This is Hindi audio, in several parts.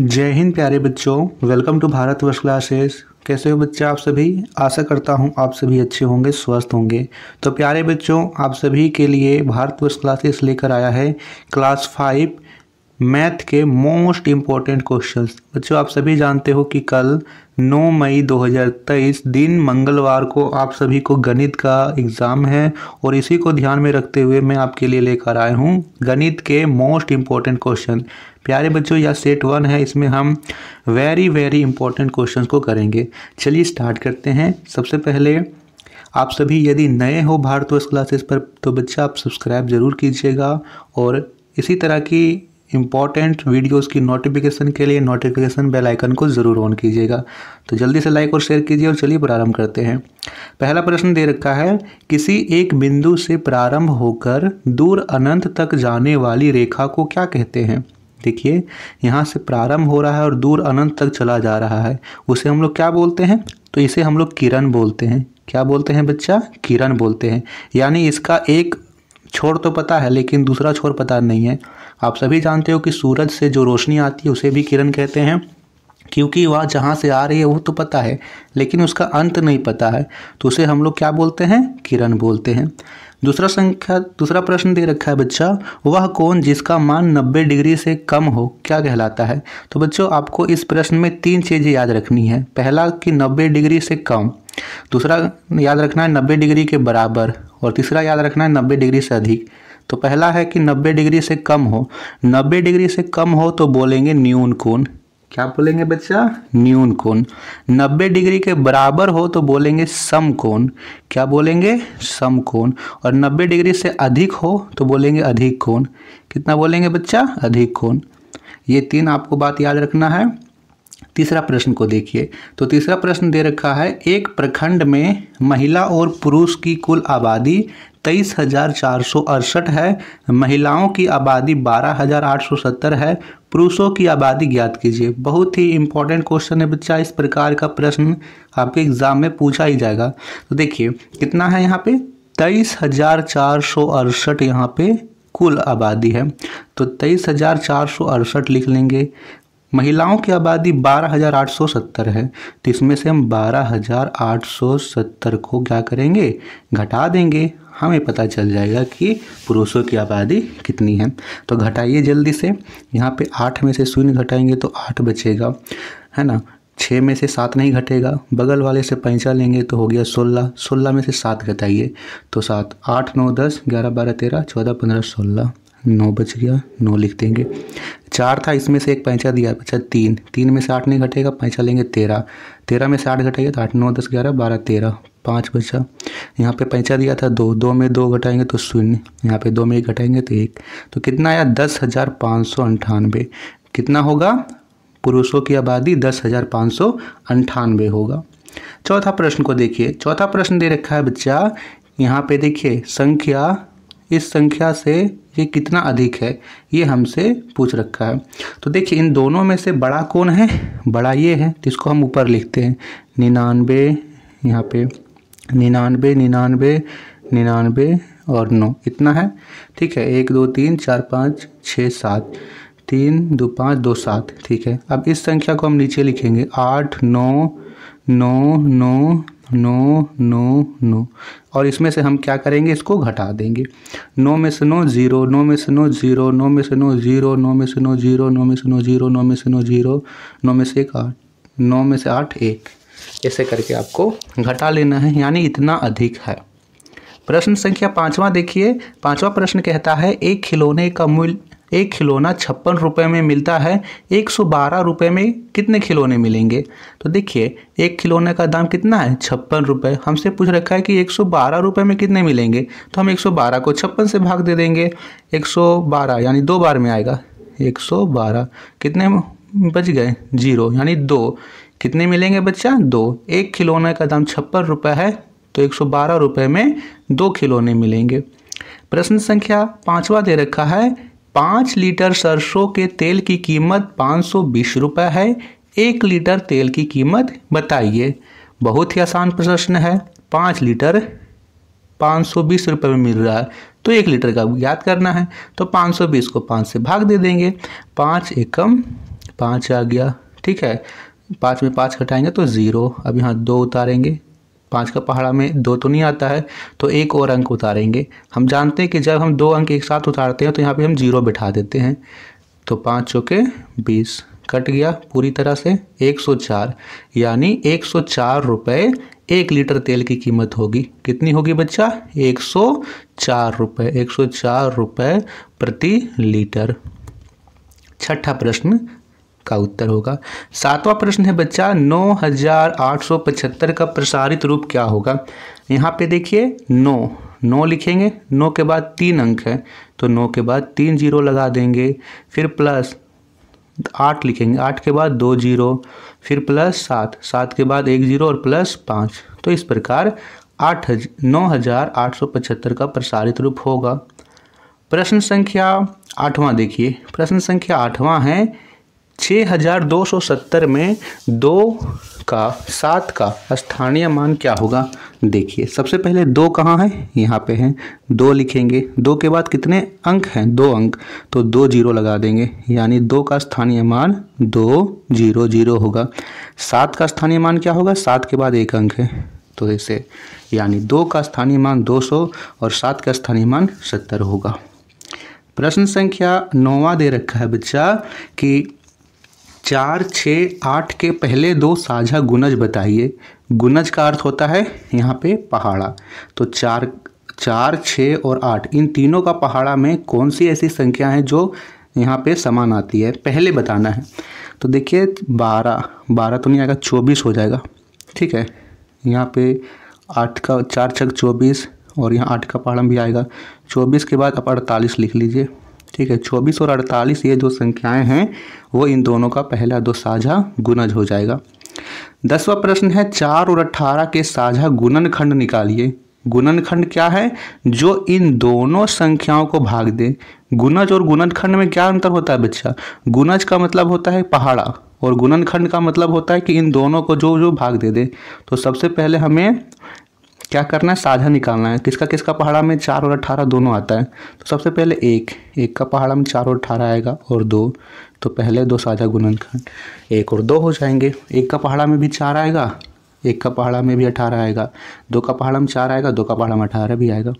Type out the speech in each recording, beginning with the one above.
जय हिंद प्यारे बच्चों वेलकम टू भारत वर्ष क्लासेस कैसे हो बच्चे आप सभी आशा करता हूँ आप सभी अच्छे होंगे स्वस्थ होंगे तो प्यारे बच्चों आप सभी के लिए भारत वर्ष क्लासेस लेकर आया है क्लास फाइव मैथ के मोस्ट इम्पॉर्टेंट क्वेश्चन बच्चों आप सभी जानते हो कि कल 9 मई 2023 दिन मंगलवार को आप सभी को गणित का एग्ज़ाम है और इसी को ध्यान में रखते हुए मैं आपके लिए लेकर आया हूँ गणित के मोस्ट इम्पॉर्टेंट क्वेश्चन प्यारे बच्चों यह सेट वन है इसमें हम वेरी वेरी इंपॉर्टेंट क्वेश्चन को करेंगे चलिए स्टार्ट करते हैं सबसे पहले आप सभी यदि नए हो भारतवर्ष क्लासेस पर तो बच्चा आप सब्सक्राइब ज़रूर कीजिएगा और इसी तरह की इंपॉर्टेंट वीडियोस की नोटिफिकेशन के लिए नोटिफिकेशन बेल आइकन को ज़रूर ऑन कीजिएगा तो जल्दी से लाइक और शेयर कीजिए और चलिए प्रारंभ करते हैं पहला प्रश्न दे रखा है किसी एक बिंदु से प्रारंभ होकर दूर अनंत तक जाने वाली रेखा को क्या कहते हैं देखिए यहाँ से प्रारंभ हो रहा है और दूर अनंत तक चला जा रहा है उसे हम लोग क्या बोलते हैं तो इसे हम लोग किरण बोलते हैं क्या बोलते हैं बच्चा किरण बोलते हैं यानी इसका एक छोर तो पता है लेकिन दूसरा छोर पता नहीं है आप सभी जानते हो कि सूरज से जो रोशनी आती है उसे भी किरण कहते हैं क्योंकि वह जहाँ से आ रही है वो तो पता है लेकिन उसका अंत नहीं पता है तो उसे हम लोग क्या बोलते हैं किरण बोलते हैं दूसरा संख्या दूसरा प्रश्न दे रखा है बच्चा वह कौन जिसका मान 90 डिग्री से कम हो क्या कहलाता है तो बच्चों आपको इस प्रश्न में तीन चीज़ें याद रखनी है पहला कि 90 डिग्री से कम दूसरा याद रखना है 90 डिग्री के बराबर और तीसरा याद रखना है नब्बे डिग्री से अधिक तो पहला है कि नब्बे डिग्री से कम हो नब्बे डिग्री से कम हो तो बोलेंगे न्यून कोण क्या बोलेंगे बच्चा न्यून कोण नब्बे डिग्री के बराबर हो तो बोलेंगे सम कोण क्या बोलेंगे सम कोण और नब्बे डिग्री से अधिक हो तो बोलेंगे अधिक कोण कितना बोलेंगे बच्चा अधिक कोण ये तीन आपको बात याद रखना है तीसरा प्रश्न को देखिए तो तीसरा प्रश्न दे रखा है एक प्रखंड में महिला और पुरुष की कुल आबादी तेईस हजार चार सौ अड़सठ है महिलाओं की आबादी बारह हजार आठ सौ सत्तर है पुरुषों की आबादी ज्ञात कीजिए बहुत ही इंपॉर्टेंट क्वेश्चन है बच्चा इस प्रकार का प्रश्न आपके एग्जाम में पूछा ही जाएगा तो देखिए कितना है यहाँ पे तेईस हजार चार सौ अड़सठ यहाँ पे कुल आबादी है तो तेईस हजार चार सौ अड़सठ लिख लेंगे महिलाओं की आबादी 12,870 है तो इसमें से हम 12,870 को क्या करेंगे घटा देंगे हमें पता चल जाएगा कि पुरुषों की आबादी कितनी है तो घटाइए जल्दी से यहाँ पे आठ में से शून्य घटाएंगे तो आठ बचेगा है ना छः में से सात नहीं घटेगा बगल वाले से पैंचा लेंगे तो हो गया सोलह सोलह में से सात घटाइए तो सात आठ नौ दस ग्यारह बारह तेरह चौदह पंद्रह सोलह नौ बच गया नौ लिख देंगे चार था इसमें से एक पैंचा दिया बच्चा तीन तीन में से आठ नहीं घटेगा पैंचा लेंगे तेरह तेरह में से आठ घटेगा तो आठ नौ दस ग्यारह बारह तेरह पाँच बचा यहाँ पे पैंचा दिया था दो दो में दो घटाएंगे तो शून्य यहाँ पे दो में एक घटाएंगे तो एक तो कितना आया दस हज़ार पाँच सौ अंठानवे कितना होगा पुरुषों की आबादी दस हज़ार पाँच सौ अंठानवे होगा चौथा प्रश्न को देखिए चौथा प्रश्न दे रखा है बच्चा यहाँ पे देखिए संख्या इस संख्या से ये कितना अधिक है ये हमसे पूछ रखा है तो देखिए इन दोनों में से बड़ा कौन है बड़ा ये है जिसको इसको हम ऊपर लिखते हैं निन्यानवे यहाँ पे निन्यानवे निन्यानवे निन्यानवे और नौ इतना है ठीक है एक दो तीन चार पाँच छः सात तीन दो पाँच दो सात ठीक है अब इस संख्या को हम नीचे लिखेंगे आठ नौ नौ नौ नौ नौ नौ और इसमें से हम क्या करेंगे इसको घटा देंगे नौ में से नौ जीरो नौ में से नौ जीरो नौ में से नौ जीरो नौ में से नौ जीरो नौ में से नौ जीरो नौ में से नौ जीरो नौ में से एक आठ नौ में से आठ एक ऐसे करके आपको घटा लेना है यानी इतना अधिक है प्रश्न संख्या पाँचवा देखिए पाँचवा प्रश्न कहता है एक खिलौने का मूल्य एक खिलौना छप्पन रुपये में मिलता है एक सौ बारह रुपये में कितने खिलौने मिलेंगे तो देखिए एक खिलौने का दाम कितना है छप्पन रुपये हमसे पूछ रखा है कि एक सौ बारह रुपये में कितने मिलेंगे तो हम एक सौ बारह को छप्पन से भाग दे देंगे एक सौ बारह यानी दो बार में आएगा एक सौ बारह कितने बच गए जीरो यानी दो कितने मिलेंगे बच्चा दो एक खिलौने का दाम छप्पन रुपये है तो एक सौ बारह रुपये में दो खिलौने मिलेंगे प्रश्न संख्या पाँचवा दे रखा है पाँच लीटर सरसों के तेल की कीमत पाँच सौ बीस रुपये है एक लीटर तेल की कीमत बताइए बहुत ही आसान प्रश्न है पाँच लीटर पाँच सौ बीस रुपये में मिल रहा है तो एक लीटर का याद करना है तो पाँच सौ बीस को पाँच से भाग दे देंगे पाँच एकम पाँच आ गया ठीक है पाँच में पाँच घटाएंगे तो ज़ीरो अब यहाँ दो उतारेंगे पाँच का पहाड़ा में दो तो नहीं आता है तो एक और अंक उतारेंगे हम जानते हैं कि जब हम दो अंक एक साथ उतारते हैं तो यहाँ पे हम जीरो बिठा देते हैं तो पाँच चौके बीस कट गया पूरी तरह से चार यानी चार रुपये एक लीटर तेल की कीमत होगी कितनी होगी बच्चा एक सौ चार रुपये एक सौ चार रुपये प्रति लीटर छठा प्रश्न इसका उत्तर होगा सातवां प्रश्न है बच्चा 9875 का प्रसारित रूप क्या होगा यहाँ पे देखिए नौ नौ लिखेंगे नौ के बाद तीन अंक है तो नौ के बाद तीन जीरो लगा देंगे फिर प्लस आठ लिखेंगे आठ के बाद दो जीरो फिर प्लस सात सात के बाद एक जीरो और प्लस पाँच तो इस प्रकार आठ नौ हज़ार आठ सौ पचहत्तर का प्रसारित रूप होगा प्रश्न संख्या आठवां देखिए प्रश्न संख्या आठवां है 6270 में दो का सात का स्थानीय मान क्या होगा देखिए सबसे पहले दो कहाँ है यहाँ पे हैं दो लिखेंगे दो के बाद कितने अंक हैं दो अंक तो दो जीरो लगा देंगे यानी दो का स्थानीय मान दो जीरो जीरो होगा सात का स्थानीय मान क्या होगा सात के बाद एक अंक है तो ऐसे यानी दो का स्थानीय मान दो सौ और सात का स्थानीय मान सत्तर होगा प्रश्न संख्या नौवा दे रखा है बच्चा कि चार छः आठ के पहले दो साझा गुनज बताइए गुनज का अर्थ होता है यहाँ पे पहाड़ा तो चार चार छः और आठ इन तीनों का पहाड़ा में कौन सी ऐसी संख्या है जो यहाँ पे समान आती है पहले बताना है तो देखिए बारह बारह तो नहीं आएगा चौबीस हो जाएगा ठीक है यहाँ पे आठ का चार छः चौबीस और यहाँ आठ का पहाड़ा भी आएगा चौबीस के बाद आप अड़तालीस लिख लीजिए ठीक है चौबीस और अड़तालीस ये जो संख्याएं हैं वो इन दोनों का पहला दो साझा गुनज हो जाएगा दसवा प्रश्न है चार और अट्ठारह के साझा गुणनखंड निकालिए गुणनखंड क्या है जो इन दोनों संख्याओं को भाग दे गुनज और गुणनखंड में क्या अंतर होता है बच्चा गुनज का मतलब होता है पहाड़ा और गुणनखंड का मतलब होता है कि इन दोनों को जो जो भाग दे दे तो सबसे पहले हमें क्या करना है साझा निकालना है किसका किसका पहाड़ा में चार और अठारह दोनों आता है तो सबसे पहले एक एक का पहाड़ा में चार और अठारह आएगा और दो तो पहले दो साझा गुणनखंड एक और दो हो जाएंगे एक का पहाड़ा में भी चार आएगा एक का पहाड़ा में भी अठारह आएगा दो का पहाड़ा में चार आएगा दो का पहाड़ा में अठारह भी आएगा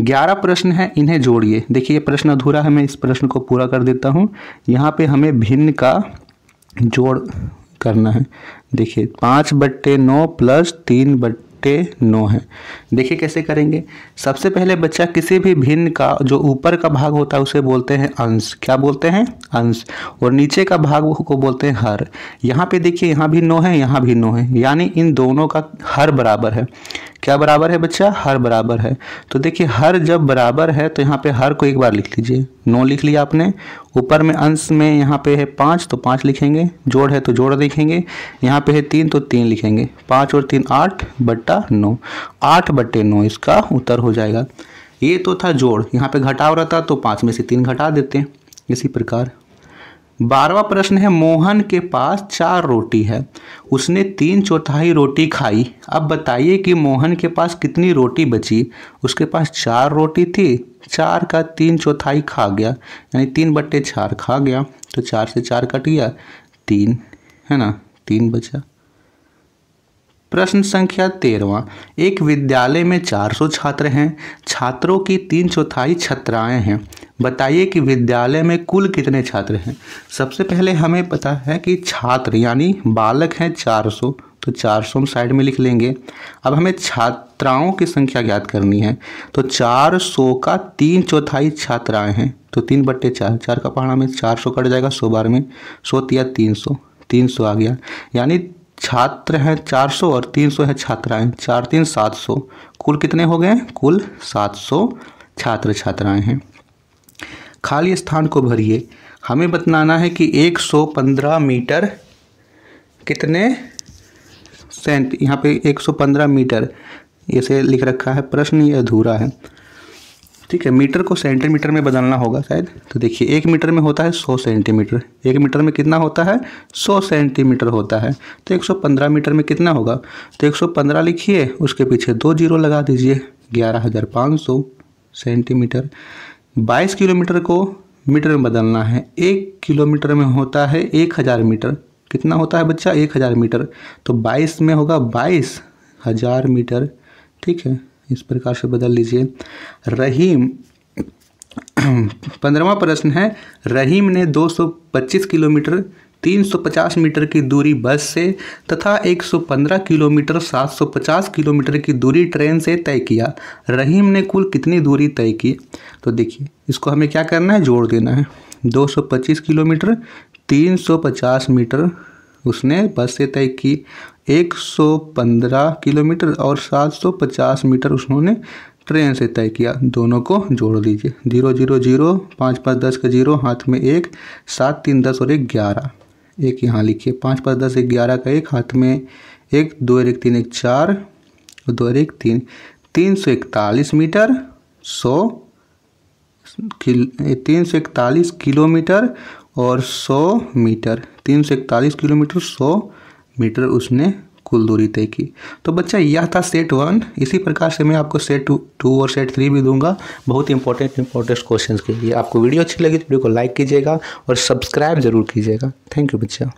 ग्यारह प्रश्न हैं इन्हें जोड़िए देखिए प्रश्न अधूरा है मैं इस प्रश्न को पूरा कर देता हूँ यहाँ पे हमें भिन्न का जोड़ करना है देखिए पाँच बट्टे नौ प्लस तीन बट टे नो है देखिए कैसे करेंगे सबसे पहले बच्चा किसी भी भिन्न का जो ऊपर का भाग होता है उसे बोलते हैं अंश क्या बोलते हैं अंश और नीचे का भाग को बोलते हैं हर यहाँ पे देखिए यहाँ भी नो है यहाँ भी नो है यानी इन दोनों का हर बराबर है क्या बराबर है बच्चा हर बराबर है तो देखिए हर जब बराबर है तो यहाँ पे हर को एक बार लिख लीजिए नौ लिख लिया आपने ऊपर में अंश में यहाँ पे है पाँच तो पाँच लिखेंगे जोड़ है तो जोड़ लिखेंगे यहाँ पे है तीन तो तीन लिखेंगे पाँच और तीन आठ बट्टा नौ आठ बट्टे नौ इसका उत्तर हो जाएगा ये तो था जोड़ यहाँ पे घटाव रहता तो पाँच में से तीन घटा देते हैं इसी प्रकार बारवा प्रश्न है मोहन के पास चार रोटी है उसने तीन चौथाई रोटी खाई अब बताइए कि मोहन के पास कितनी रोटी बची उसके पास चार रोटी थी चार का तीन चौथाई खा गया यानी तीन बट्टे चार खा गया तो चार से चार कट गया तीन है ना तीन बचा प्रश्न संख्या तेरहवा एक विद्यालय में 400 छात्र हैं छात्रों की तीन चौथाई छात्राएँ हैं बताइए कि विद्यालय में कुल कितने छात्र हैं सबसे पहले हमें पता है कि छात्र यानी बालक हैं 400 तो 400 हम साइड में लिख लेंगे अब हमें छात्राओं की संख्या ज्ञात करनी है तो 400 का तीन चौथाई छात्राएँ हैं तो तीन बट्टे चार चार का पहाड़ा में चार कट जाएगा सो बार में सो या तीन सौ तीन सौ आ गया यानी छात्र हैं 400 और 300 हैं छात्राएं चार तीन सात सौ कुल कितने हो गए कुल 700 छात्र छात्राएं हैं खाली स्थान को भरिए हमें बतलाना है कि 115 मीटर कितने सेंट यहाँ पे 115 मीटर इसे लिख रखा है प्रश्न ये अधूरा है ठीक है मीटर को सेंटीमीटर में बदलना होगा शायद तो देखिए एक मीटर में होता है सौ सेंटीमीटर एक मीटर में कितना होता है सौ सेंटीमीटर होता है तो एक सौ पंद्रह मीटर में कितना होगा तो एक सौ पंद्रह लिखिए उसके पीछे दो जीरो लगा दीजिए ग्यारह हज़ार पाँच सौ सेंटीमीटर बाईस किलोमीटर को मीटर में बदलना है एक किलोमीटर में होता है एक हज़ार मीटर कितना होता है बच्चा एक हज़ार मीटर तो बाईस में होगा बाईस हज़ार मीटर ठीक है इस प्रकार से बदल लीजिए रहीम पंद्रवा प्रश्न है रहीम ने 225 किलोमीटर 350 मीटर की दूरी बस से तथा 115 किलोमीटर 750 किलोमीटर की दूरी ट्रेन से तय किया रहीम ने कुल कितनी दूरी तय की तो देखिए इसको हमें क्या करना है जोड़ देना है 225 किलोमीटर 350 मीटर उसने बस से तय की 115 किलोमीटर और 750 मीटर उन्होंने ट्रेन से तय किया दोनों को जोड़ दीजिए जीरो जीरो जीरो पाँच पाँच दस का जीरो हाथ में एक सात तीन दस और एक ग्यारह एक यहाँ लिखिए पाँच पाँच दस एक ग्यारह का एक हाथ में एक दो एक तीन एक चार और दो एक तीन तीन सौ इकतालीस मीटर सौ तीन सौ इकतालीस किलोमीटर और सौ मीटर तीन सौ इकतालीस किलोमीटर सौ मीटर उसने कुल दूरी तय की तो बच्चा यह था सेट वन इसी प्रकार से मैं आपको सेट टू टू और सेट थ्री भी दूंगा बहुत इंपॉर्टेंट इंपॉर्टेंट क्वेश्चन के लिए आपको वीडियो अच्छी लगी तो वीडियो को लाइक कीजिएगा और सब्सक्राइब जरूर कीजिएगा थैंक यू बच्चा